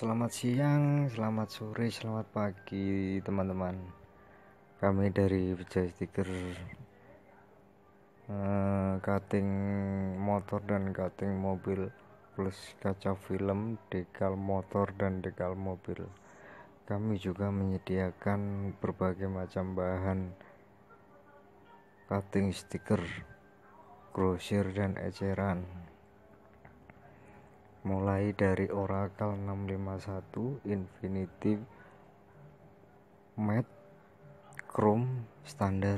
Selamat siang, selamat sore, selamat pagi teman-teman Kami dari bejai Stiker uh, eh, Cutting motor dan cutting mobil Plus kaca film, dekal motor dan dekal mobil Kami juga menyediakan berbagai macam bahan Cutting stiker, grosir dan eceran mulai dari Oracle 651, Infinity mat, Chrome standar,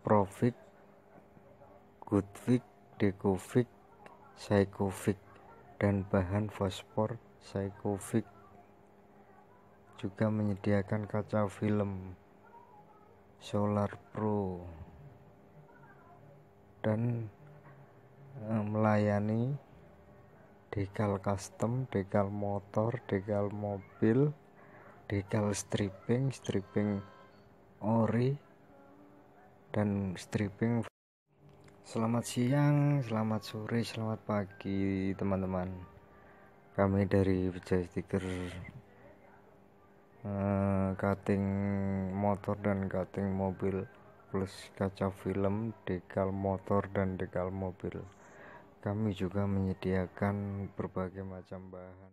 Profit Goodfig, Decofic, Psychofic, dan bahan fosfor Psychofic juga menyediakan kaca film Solar Pro dan eh, melayani decal custom decal motor decal mobil decal stripping stripping ori dan stripping Selamat siang, selamat sore, selamat pagi teman-teman Kami dari bejai Stiker uh, Cutting motor dan cutting mobil Plus kaca film, dekal motor dan dekal mobil kami juga menyediakan berbagai macam bahan